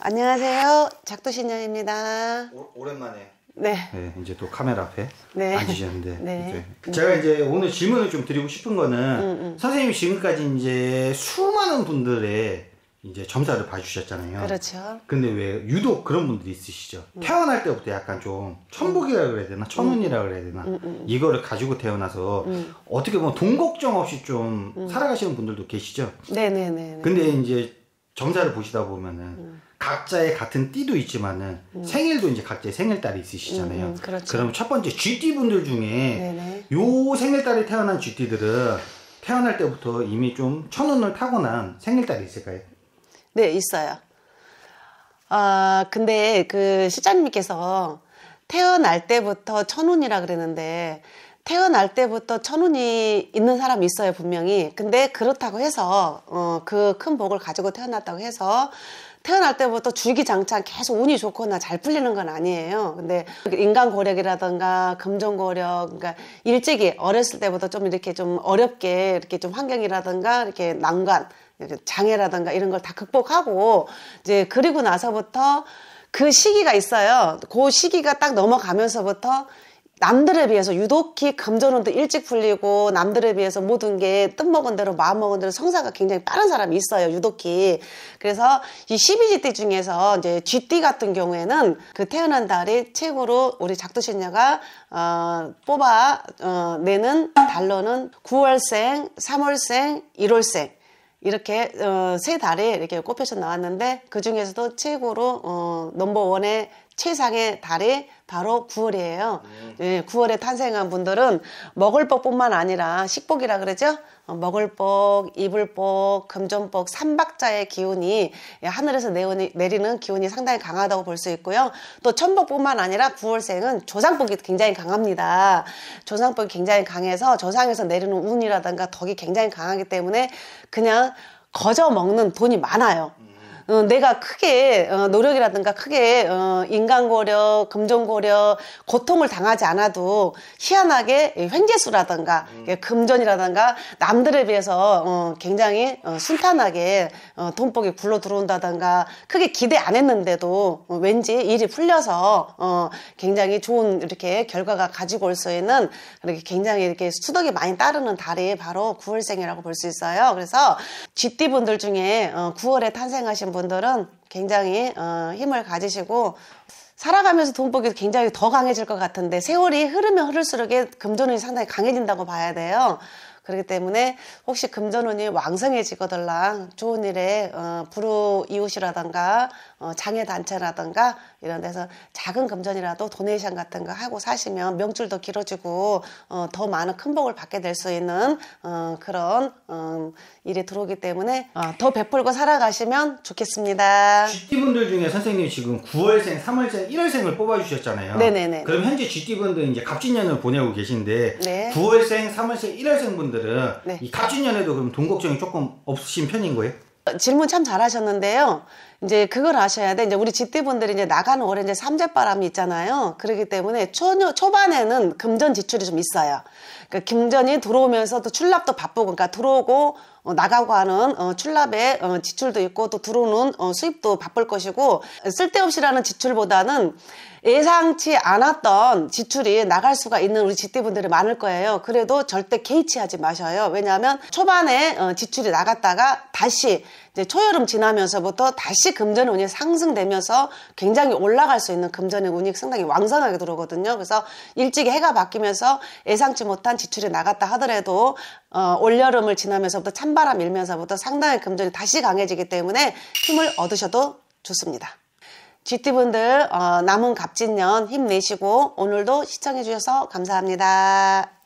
안녕하세요. 작두신년입니다 오랜만에. 네. 네. 이제 또 카메라 앞에 네. 앉으셨는데. 네. 이제 음. 제가 이제 오늘 질문을 좀 드리고 싶은 거는 음, 음. 선생님이 지금까지 이제 수많은 분들의 이제 점사를 봐주셨잖아요. 그렇죠. 근데 왜 유독 그런 분들이 있으시죠? 음. 태어날 때부터 약간 좀 천복이라 그래야 되나 음. 천운이라 그래야 되나 음, 이거를 가지고 태어나서 어떻게 보면 돈 걱정 없이 좀 살아가시는 분들도 계시죠. 네네네. 네, 네, 네. 근데 이제 점사를 보시다 보면은. 각자의 같은 띠도 있지만은 음. 생일도 이제 각자의 생일달이 있으시잖아요. 음, 음 그렇죠. 그럼 첫 번째 GT 분들 중에 네네. 요 생일달에 태어난 g t 들은 태어날 때부터 이미 좀 천운을 타고난 생일달이 있을까요? 네, 있어요. 아, 근데 그 시장님께서 태어날 때부터 천운이라 그랬는데 태어날 때부터 천운이 있는 사람이 있어요, 분명히. 근데 그렇다고 해서, 어, 그 큰 복을 가지고 태어났다고 해서, 태어날 때부터 줄기장창 계속 운이 좋거나 잘 풀리는 건 아니에요. 근데 인간고력이라든가 금전고력, 그러니까 일찍이 어렸을 때부터 좀 이렇게 좀 어렵게 이렇게 좀 환경이라든가 이렇게 난관, 장애라든가 이런 걸 다 극복하고, 이제 그리고 나서부터 그 시기가 있어요. 그 시기가 딱 넘어가면서부터 남들에 비해서 유독히 감전운도 일찍 풀리고 남들에 비해서 모든 게 뜻먹은 대로 마음먹은 대로 성사가 굉장히 빠른 사람이 있어요 유독히 그래서 이 12지띠 중에서 이제 쥐띠 같은 경우에는 그 태어난 달이 최고로 우리 작두신녀가 어, 뽑아 어, 내는 달러는 9월생, 3월생, 1월생 이렇게 어, 세달이 이렇게 꼽혀서 나왔는데 그 중에서도 최고로 어, 넘버원의 최상의 달이 바로 9월이에요. 네. 음. 예, 9월에 탄생한 분들은 먹을 복뿐만 아니라 식복이라 그러죠. 어, 먹을 복, 입을 복, 금전복, 삼박자의 기운이 예, 하늘에서 내오니, 내리는 기운이 상당히 강하다고 볼 수 있고요. 또 천복뿐만 아니라 9월생은 조상복이 굉장히 강합니다. 조상복이 굉장히 강해서 조상에서 내리는 운이라든가 덕이 굉장히 강하기 때문에 그냥 거저 먹는 돈이 많아요. 음. 어, 내가 크게 어, 노력이라든가 크게 어, 인간고려, 금전고려, 고통을 당하지 않아도 희한하게 횡재수라든가 음. 금전이라든가 남들에 비해서 어, 굉장히 어, 순탄하게 어, 돈복이 굴러 들어온다든가 크게 기대 안 했는데도 어, 왠지 일이 풀려서 어, 굉장히 좋은 이렇게 결과가 가지고 올 수 있는 이렇게 굉장히 이렇게 수덕이 많이 따르는 달이 바로 9월생이라고 볼 수 있어요. 그래서 쥐띠 분들 중에 어, 9월에 탄생하신 분 분들은 굉장히 어, 힘을 가지시고 살아가면서 돈벌기도 굉장히 더 강해질 것 같은데 세월이 흐르면 흐를수록 금전운이 상당히 강해진다고 봐야 돼요. 그렇기 때문에 혹시 금전운이 왕성해지거들랑 좋은 일에 어, 부르 이웃이라든가 어, 장애 단체라든가 이런 데서 작은 금전이라도 도네이션 같은 거 하고 사시면 명줄도 길어지고 어, 더 많은 큰 복을 받게 될 수 있는 어, 그런 어, 일이 들어오기 때문에 어, 더 베풀고 살아가시면 좋겠습니다. GT분들 중에 선생님이 지금 9월생, 3월생, 1월생을 뽑아주셨잖아요. 네네네. 그럼 현재 GT분들 이제 갑진년을 보내고 계신데 네. 9월생, 3월생, 1월생 분들 분들은 네. 이 가주년에도 그럼 돈 걱정이 조금 없으신 편인 거예요? 어, 질문 참 잘하셨는데요. 이제 그걸 아셔야 돼. 이제 우리 집대분들이 이제 나가는 올해 이제 삼재바람이 있잖아요. 그렇기 때문에 초, 초반에는 금전 지출이 좀 있어요. 그러니까 금전이 들어오면서 또 출납도 바쁘고, 그러니까 들어오고, 어, 나가고 하는 어, 출납에 어, 지출도 있고 또 들어오는 어, 수입도 바쁠 것이고 쓸데없이라는 지출보다는 예상치 않았던 지출이 나갈 수가 있는 우리 집대분들이 많을 거예요. 그래도 절대 개의치하지 마셔요. 왜냐하면 초반에 어, 지출이 나갔다가 다시 이제 초여름 지나면서부터 다시 즉시 금전 운이 상승되면서 굉장히 올라갈 수 있는 금전의 운이 상당히 왕성하게 들어오거든요. 그래서 일찍 해가 바뀌면서 예상치 못한 지출이 나갔다 하더라도 어, 올여름을 지나면서부터 찬바람 일면서부터 상당히 금전이 다시 강해지기 때문에 힘을 얻으셔도 좋습니다. GT분들 어, 남은 갑진년 힘내시고 오늘도 시청해주셔서 감사합니다.